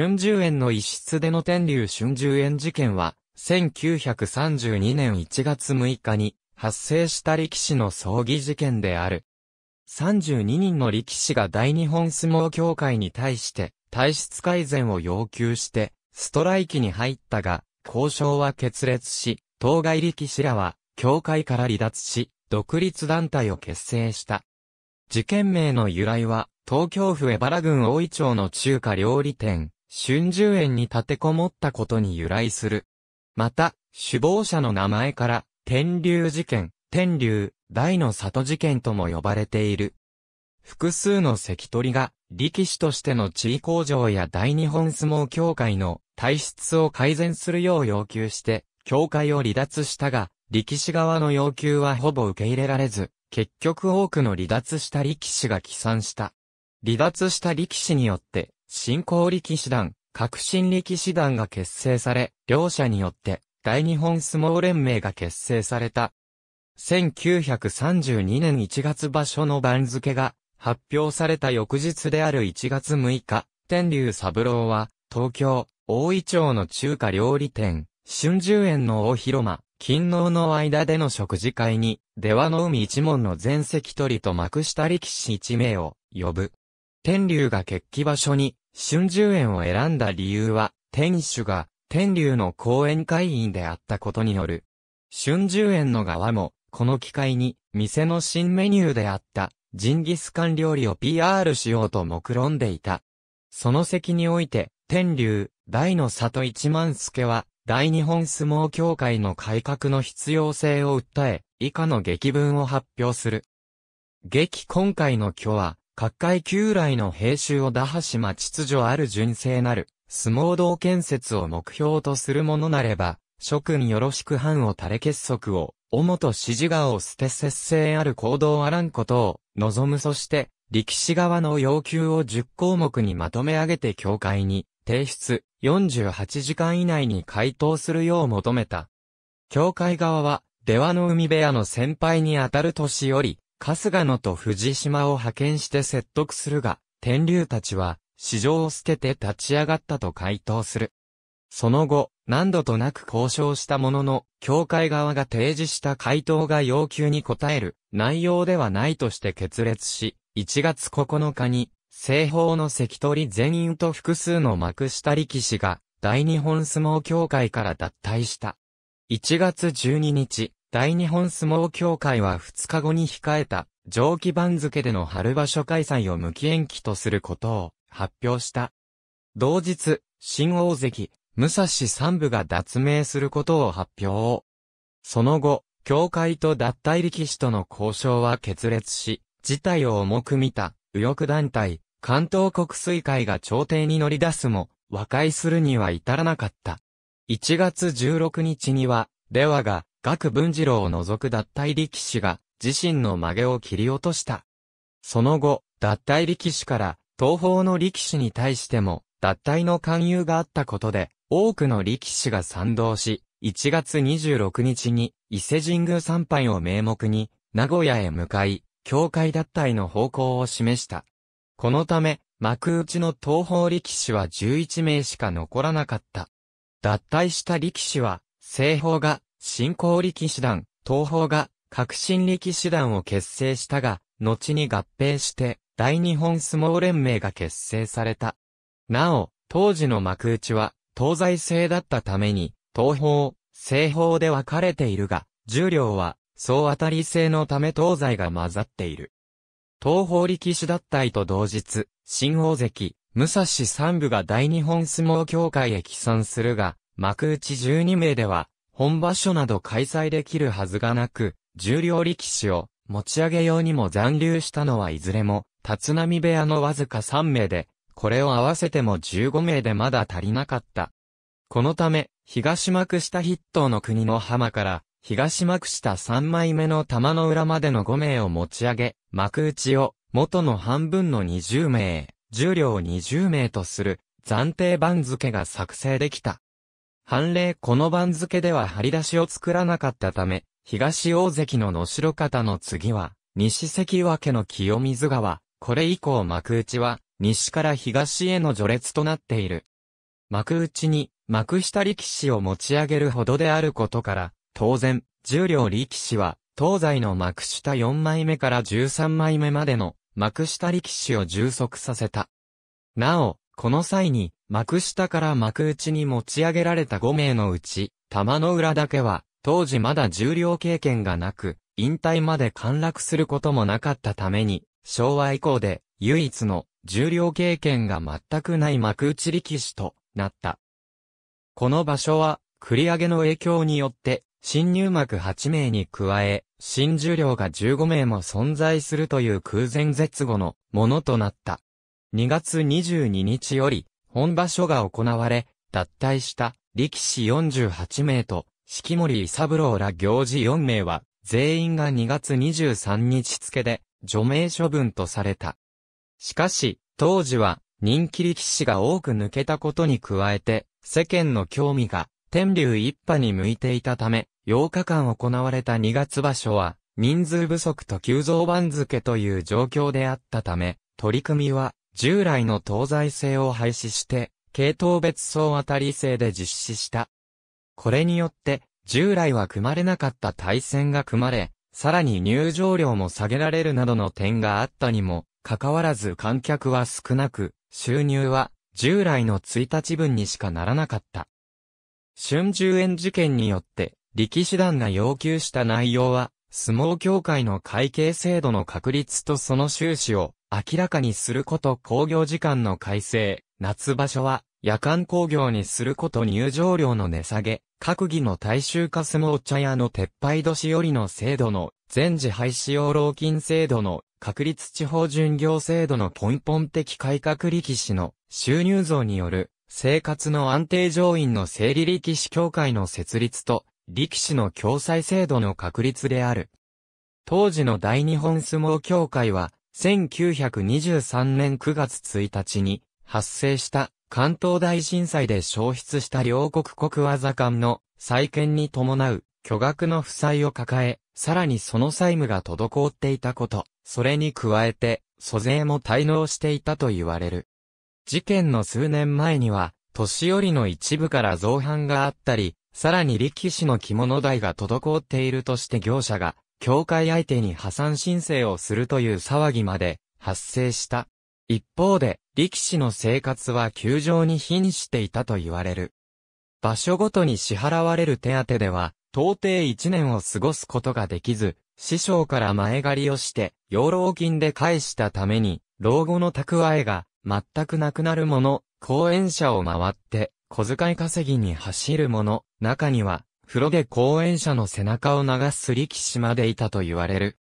春秋園の一室での天竜春秋園事件は、1932年1月6日に発生した力士の葬儀事件である。32人の力士が大日本相撲協会に対して体質改善を要求してストライキに入ったが、交渉は決裂し、当該力士らは協会から離脱し、独立団体を結成した。事件名の由来は、東京府江原郡大井町の中華料理店、春秋園に立てこもったことに由来する。また、首謀者の名前から、天竜事件、天竜、大の里事件とも呼ばれている。複数の関取が、力士としての地位向上や大日本相撲協会の体質を改善するよう要求して、協会を離脱したが、力士側の要求はほぼ受け入れられず、結局多くの離脱した力士が帰参した。離脱した力士によって、新興力士団、革新力士団が結成され、両者によって大日本相撲連盟が結成された。1932年1月場所の番付が発表された翌日である1月6日、天竜三郎は、東京、大井町の中華料理店、春秋園の大広間、勤労の間での食事会に、出羽の海一門の全席取りと幕下力士一名を呼ぶ。天竜が決起場所に、春秋園を選んだ理由は、天主が、天竜の講演会員であったことによる。春秋園の側も、この機会に、店の新メニューであった、ジンギスカン料理を PR しようと目論んでいた。その席において、天竜、大の里一万助は、大日本相撲協会の改革の必要性を訴え、以下の劇文を発表する。劇今回の挙は、各界旧来の兵習を打破しま秩序ある純正なる、相撲道建設を目標とするものなれば、諸君よろしく藩を垂れ結束を、おもと指示側を捨て節制ある行動あらんことを、望むそして、力士側の要求を10項目にまとめ上げて協会に、提出、48時間以内に回答するよう求めた。協会側は、出羽の海部屋の先輩にあたる年より、春日野と藤島を派遣して説得するが、天竜たちは、市場を捨てて立ち上がったと回答する。その後、何度となく交渉したものの、協会側が提示した回答が要求に応える内容ではないとして決裂し、1月9日に、西方の関取全員と複数の幕下力士が、大日本相撲協会から脱退した。1月12日、大日本相撲協会は2日後に控えた、上記番付での春場所開催を無期延期とすることを発表した。同日、新大関、武蔵三部が脱名することを発表。その後、協会と脱退力士との交渉は決裂し、事態を重く見た、右翼団体、関東国水会が朝廷に乗り出すも、和解するには至らなかった。1月16日には、令和が、学文次郎を除く脱退力士が自身の曲げを切り落とした。その後、脱退力士から東方の力士に対しても脱退の勧誘があったことで多くの力士が賛同し、1月26日に伊勢神宮参拝を名目に名古屋へ向かい、教会脱退の方向を示した。このため、幕内の東方力士は11名しか残らなかった。脱退した力士は、西方が新興力士団、東方が、革新力士団を結成したが、後に合併して、大日本相撲連盟が結成された。なお、当時の幕内は、東西制だったために、東方、西方で分かれているが、重量は、総当たり制のため東西が混ざっている。東方力士団体と同日、新大関、武蔵三部が大日本相撲協会へ帰参するが、幕内12名では、本場所など開催できるはずがなく、重量力士を持ち上げ用にも残留したのはいずれも、立浪部屋のわずか3名で、これを合わせても15名でまだ足りなかった。このため、東幕下筆頭の国の浜から、東幕下3枚目の玉の裏までの5名を持ち上げ、幕内を元の半分の20名、重量20名とする暫定番付が作成できた。判例この番付では張り出しを作らなかったため、東大関の野ろ方の次は、西関脇の清水川、これ以降幕内は、西から東への序列となっている。幕内に、幕下力士を持ち上げるほどであることから、当然、重量力士は、東西の幕下4枚目から13枚目までの幕下力士を充足させた。なお、この際に、幕下から幕内に持ち上げられた5名のうち、玉の浦だけは、当時まだ重量経験がなく、引退まで陥落することもなかったために、昭和以降で唯一の重量経験が全くない幕内力士となった。この場所は、繰り上げの影響によって、新入幕8名に加え、新重量が15名も存在するという空前絶後のものとなった。2月22日より、本場所が行われ、脱退した力士48名と、式守伊三郎ら行事4名は、全員が2月23日付で、除名処分とされた。しかし、当時は、人気力士が多く抜けたことに加えて、世間の興味が、天竜一派に向いていたため、8日間行われた2月場所は、人数不足と急増番付という状況であったため、取り組みは従来の東西制を廃止して、系統別総当たり制で実施した。これによって、従来は組まれなかった対戦が組まれ、さらに入場料も下げられるなどの点があったにも、かかわらず観客は少なく、収入は従来の1日分にしかならなかった。春秋園事件によって、力士団が要求した内容は、相撲協会の会計制度の確立とその収支を明らかにすること工業時間の改正、夏場所は夜間工業にすること入場料の値下げ、閣議の大衆化相撲茶屋の撤廃年寄りの制度の、全時廃止用老金制度の、確立地方巡業制度の根本的改革力士の収入増による、生活の安定上院の整理力士協会の設立と、力士の共済制度の確立である。当時の大日本相撲協会は、1923年9月1日に発生した関東大震災で消失した両国国技館の再建に伴う巨額の負債を抱え、さらにその債務が滞っていたこと、それに加えて、租税も滞納していたと言われる。事件の数年前には、年寄りの一部から造反があったり、さらに力士の着物代が滞っているとして業者が教会相手に破産申請をするという騒ぎまで発生した。一方で、力士の生活は球場に瀕していたと言われる。場所ごとに支払われる手当では、到底一年を過ごすことができず、師匠から前借りをして、養老金で返したために、老後の蓄えが全くなくなるもの、後援者を回って、小遣い稼ぎに走るもの、中には、風呂で後援者の背中を流す力士までいたと言われる。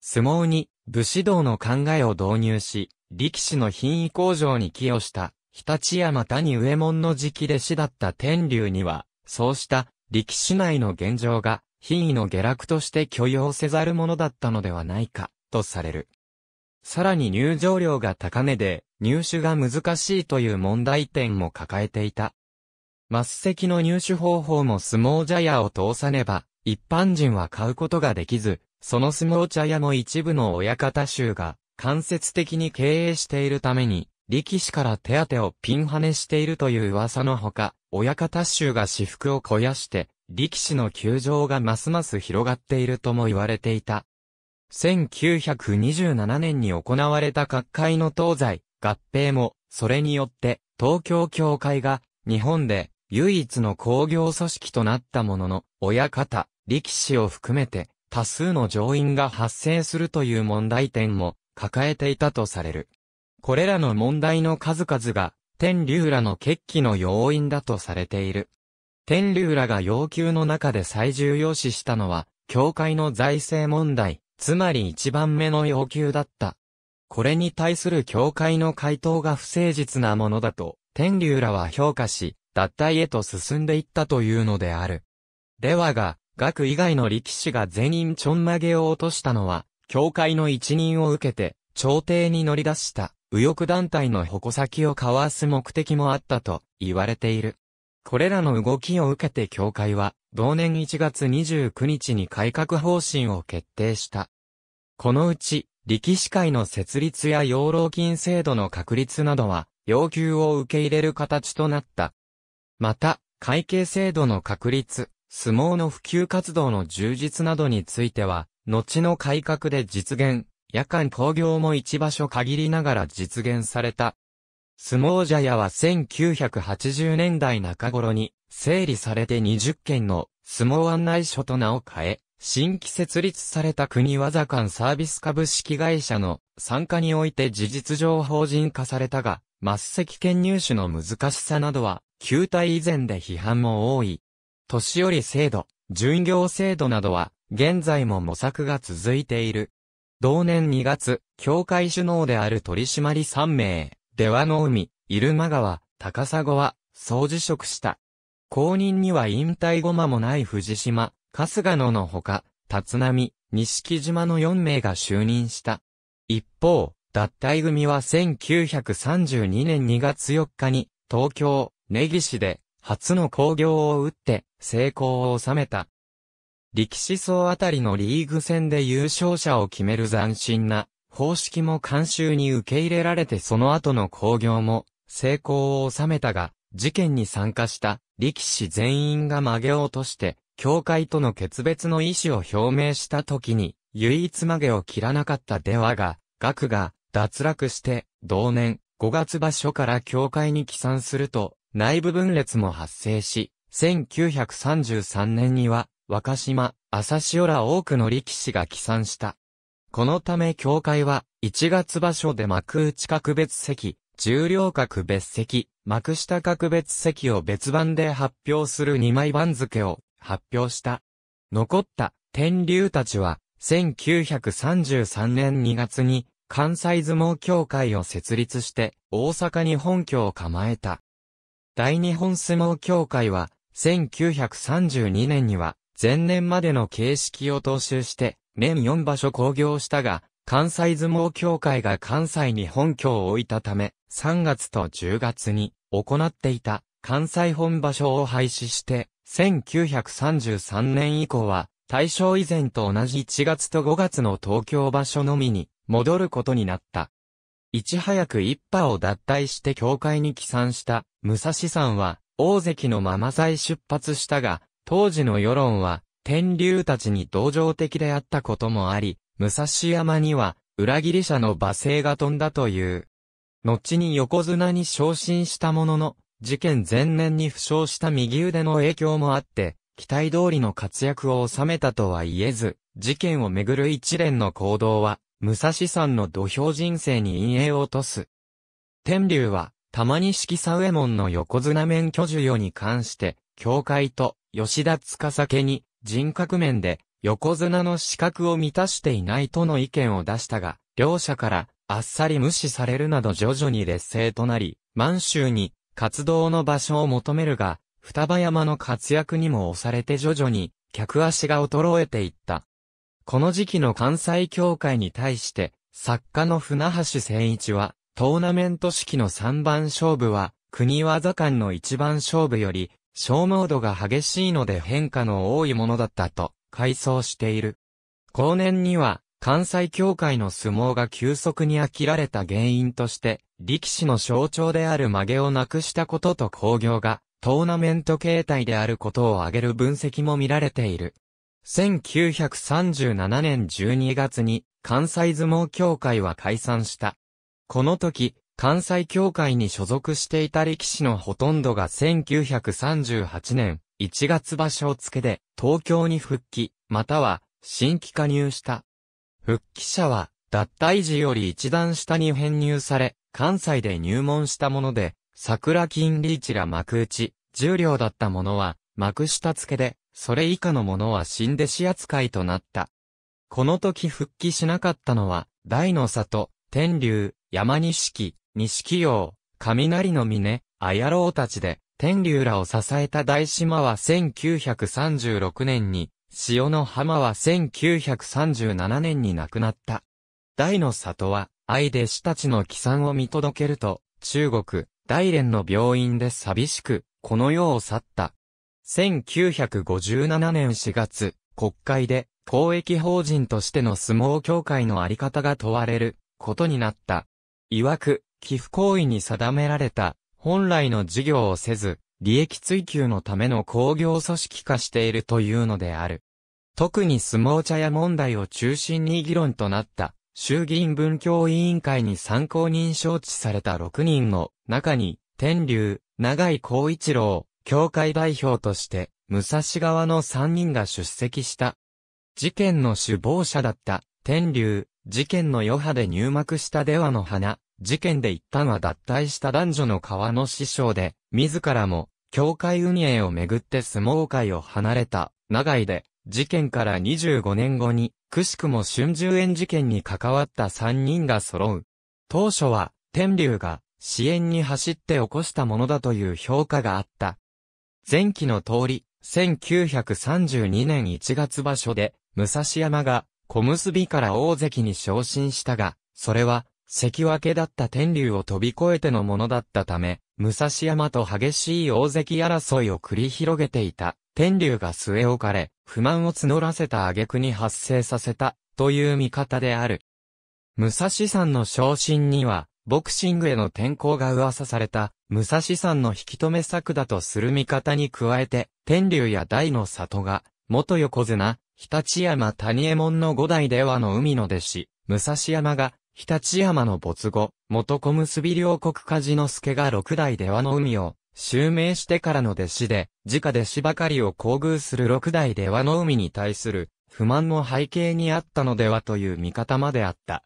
相撲に武士道の考えを導入し、力士の品位向上に寄与した、日立山谷上門の直弟子だった天竜には、そうした力士内の現状が品位の下落として許容せざるものだったのではないか、とされる。さらに入場料が高値で、入手が難しいという問題点も抱えていた。末席の入手方法も相撲茶屋を通さねば、一般人は買うことができず、その相撲茶屋も一部の親方衆が、間接的に経営しているために、力士から手当をピンハネしているという噂のほか、親方衆が私服を肥やして、力士の球場がますます広がっているとも言われていた。1927年に行われた各界の東西、合併も、それによって、東京協会が、日本で、唯一の工業組織となったものの、親方、力士を含めて、多数の上院が発生するという問題点も抱えていたとされる。これらの問題の数々が、天竜らの決起の要因だとされている。天竜らが要求の中で最重要視したのは、教会の財政問題、つまり一番目の要求だった。これに対する教会の回答が不誠実なものだと、天竜らは評価し、脱退へと進んでいったというのである。ではが、学以外の力士が全員ちょんまげを落としたのは、教会の一任を受けて、朝廷に乗り出した、右翼団体の矛先を交わす目的もあったと、言われている。これらの動きを受けて教会は、同年1月29日に改革方針を決定した。このうち、力士会の設立や養老金制度の確立などは、要求を受け入れる形となった。また、会計制度の確立、相撲の普及活動の充実などについては、後の改革で実現、夜間工業も一場所限りながら実現された。相撲茶屋は1980年代中頃に整理されて20件の相撲案内所と名を変え、新規設立された国技館サービス株式会社の参加において事実上法人化されたが、末席権入手の難しさなどは旧体以前で批判も多い。年寄り制度、巡業制度などは、現在も模索が続いている。同年2月、教会首脳である取締り3名、出羽の海、入間川、高砂は、総辞職した。後任には引退後間もない藤島、春日野のほか、立浪、錦島の4名が就任した。一方、脱退組は1932年2月4日に、東京、根岸で初の工業を打って成功を収めた。力士層あたりのリーグ戦で優勝者を決める斬新な方式も監修に受け入れられてその後の工業も成功を収めたが、事件に参加した力士全員が曲げ落として、教会との決別の意思を表明した時に、唯一曲げを切らなかったではが、学が脱落して、同年5月場所から教会に帰参すると、内部分裂も発生し、1933年には、若島、朝潮ら多くの力士が帰参した。このため協会は、1月場所で幕内格別席、重量格別席、幕下格別席を別番で発表する2枚番付を発表した。残った天竜たちは、1933年2月に関西相撲協会を設立して大阪に本拠を構えた。大日本相撲協会は、1932年には、前年までの形式を踏襲して、年4場所興行したが、関西相撲協会が関西に本拠を置いたため、3月と10月に行っていた関西本場所を廃止して、1933年以降は、大正以前と同じ1月と5月の東京場所のみに戻ることになった。いち早く一派を脱退して教会に帰参した武蔵さんは、大関のまま再出発したが、当時の世論は、天竜たちに同情的であったこともあり、武蔵山には、裏切り者の罵声が飛んだという。後に横綱に昇進したものの、事件前年に負傷した右腕の影響もあって、期待通りの活躍を収めたとは言えず、事件をめぐる一連の行動は、武蔵山の土俵人生に陰影を落とす。天竜は、玉錦左衛門の横綱面居住与に関して、教会と吉田司家に人格面で横綱の資格を満たしていないとの意見を出したが、両者からあっさり無視されるなど徐々に劣勢となり、満州に活動の場所を求めるが、双葉山の活躍にも押されて徐々に客足が衰えていった。この時期の関西協会に対して、作家の船橋誠一は、トーナメント式の3番勝負は、国技館の1番勝負より、消耗度が激しいので変化の多いものだったと、回想している。後年には、関西協会の相撲が急速に飽きられた原因として、力士の象徴である曲げをなくしたことと工業が、トーナメント形態であることを挙げる分析も見られている。1937年12月に関西相撲協会は解散した。この時、関西協会に所属していた力士のほとんどが1938年1月場所付けで東京に復帰、または新規加入した。復帰者は脱退時より一段下に編入され、関西で入門したもので、桜金リーチら幕内、重量だったものは幕下付けでそれ以下の者は死んで死扱いとなった。この時復帰しなかったのは、大の里、天竜、山錦、錦陽、雷の峰、綾郎たちで、天竜らを支えた大島は1936年に、潮の浜は1937年に亡くなった。大の里は、愛弟子たちの帰参を見届けると、中国、大連の病院で寂しく、この世を去った。1957年4月、国会で公益法人としての相撲協会のあり方が問われることになった。いわく、寄付行為に定められた本来の事業をせず、利益追求のための工業組織化しているというのである。特に相撲茶屋問題を中心に議論となった衆議院文教委員会に参考人招致された6人の中に、天竜、長井光一郎、協会代表として、武蔵川の三人が出席した。事件の首謀者だった、天竜、事件の余波で入幕した出羽の花、事件で一旦は脱退した男女の川の師匠で、自らも、教会運営をめぐって相撲界を離れた、長井で、事件から25年後に、くしくも春秋園事件に関わった三人が揃う。当初は、天竜が、支援に走って起こしたものだという評価があった。前期の通り、1932年1月場所で、武蔵山が小結から大関に昇進したが、それは、関脇だった天竜を飛び越えてのものだったため、武蔵山と激しい大関争いを繰り広げていた。天竜が据え置かれ、不満を募らせた挙句に発生させた、という見方である。武蔵山の昇進には、ボクシングへの転向が噂された、武蔵さんの引き止め策だとする見方に加えて、天竜や大の里が、元横綱、日立山谷右衛門の五代ではの海の弟子、武蔵山が、日立山の没後、元小結両国梶之助が六代ではの海を、襲名してからの弟子で、自家弟子ばかりを厚遇する六代ではの海に対する、不満も背景にあったのではという見方まであった。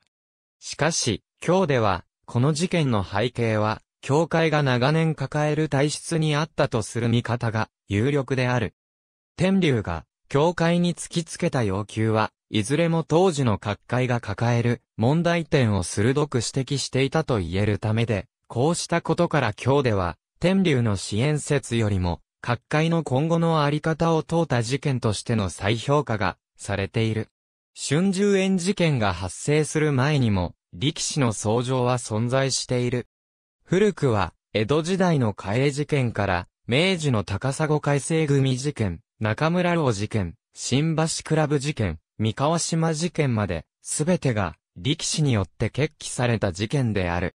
しかし、今日では、この事件の背景は、教会が長年抱える体質にあったとする見方が有力である。天竜が教会に突きつけた要求は、いずれも当時の各界が抱える問題点を鋭く指摘していたと言えるためで、こうしたことから今日では、天竜の支援説よりも、各界の今後のあり方を問うた事件としての再評価がされている。春秋園事件が発生する前にも、力士の創上は存在している。古くは、江戸時代の嘉江事件から、明治の高砂改正組事件、中村老事件、新橋クラブ事件、三河島事件まで、すべてが、力士によって決起された事件である。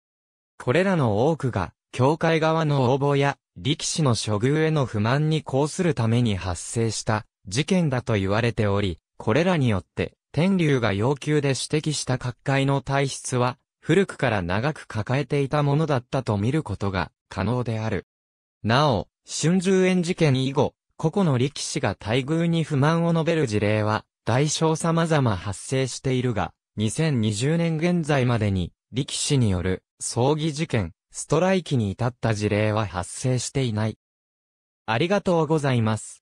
これらの多くが、教会側の応募や、力士の処遇への不満に抗するために発生した事件だと言われており、これらによって天竜が要求で指摘した各界の体質は、古くから長く抱えていたものだったと見ることが可能である。なお、春秋園事件以後、個々の力士が待遇に不満を述べる事例は、大小様々発生しているが、2020年現在までに、力士による、葬儀事件、ストライキに至った事例は発生していない。ありがとうございます。